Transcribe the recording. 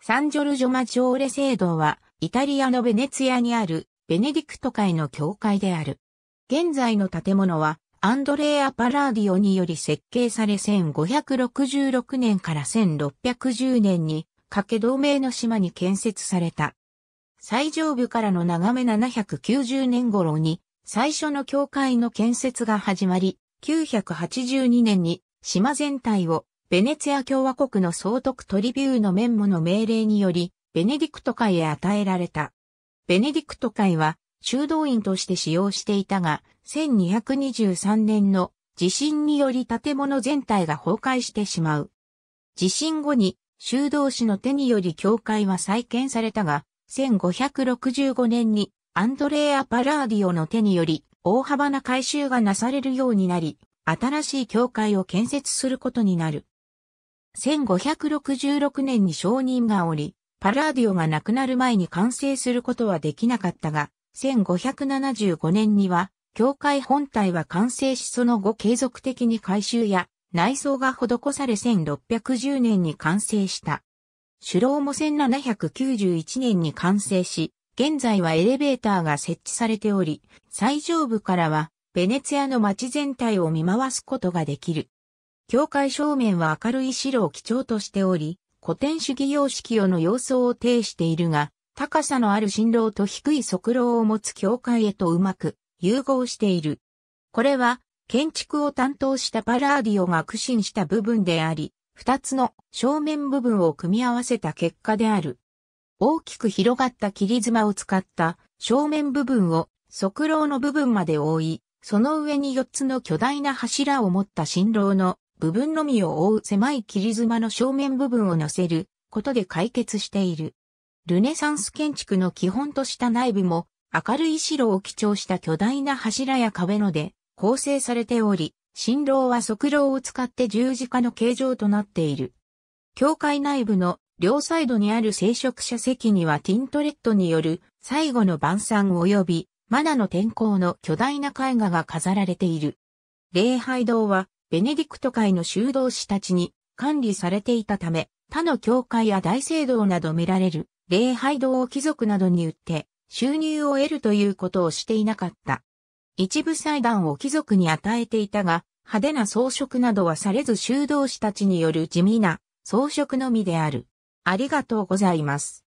サンジョルジョマジョーレ聖堂は、イタリアのベネツィアにある、ベネディクト会の教会である。現在の建物は、アンドレア・パラーディオにより設計され1566年から1610年に、かけ同盟の島に建設された。最上部からの眺め790年頃に、最初の教会の建設が始まり、982年に島全体をベネツィア共和国の総督トリビューの面モの命令により、ベネディクト会へ与えられた。ベネディクト会は、修道院として使用していたが、1223年の地震により建物全体が崩壊してしまう。地震後に修道士の手により教会は再建されたが、1565年にアンドレア・パラーディオの手により大幅な改修がなされるようになり、新しい教会を建設することになる。1566年に承認がおり、パラーディオが亡くなる前に完成することはできなかったが、1575年には、教会本体は完成しその後継続的に改修や内装が施され1610年に完成した。首楼も1791年に完成し、現在はエレベーターが設置されており、最上部からはベネツィアの街全体を見回すことができる。教会正面は明るい白を基調としており、古典主義様式をの様相を呈しているが、高さのある新郎と低い側廊を持つ教会へとうまく融合している。これは、建築を担当したパラーディオが苦心した部分であり、二つの正面部分を組み合わせた結果である。大きく広がった切り妻を使った正面部分を側廊の部分まで覆い、その上に四つの巨大な柱を持った新郎の部分のみを覆う狭い切妻の正面部分を乗せることで解決している。ルネサンス建築の基本とした内部も明るい白を基調した巨大な柱や壁ので構成されており、新郎は側廊を使って十字架の形状となっている。教会内部の両サイドにある聖職者席にはティントレットによる最後の晩餐及びマナの天候の巨大な絵画が飾られている。礼拝堂はベネディクト会の修道士たちに管理されていたため、他の教会や大聖堂など見られる礼拝堂を貴族などに売って収入を得るということをしていなかった。一部祭壇を貴族に与えていたが、派手な装飾などはされず修道士たちによる地味な装飾のみである。ありがとうございます。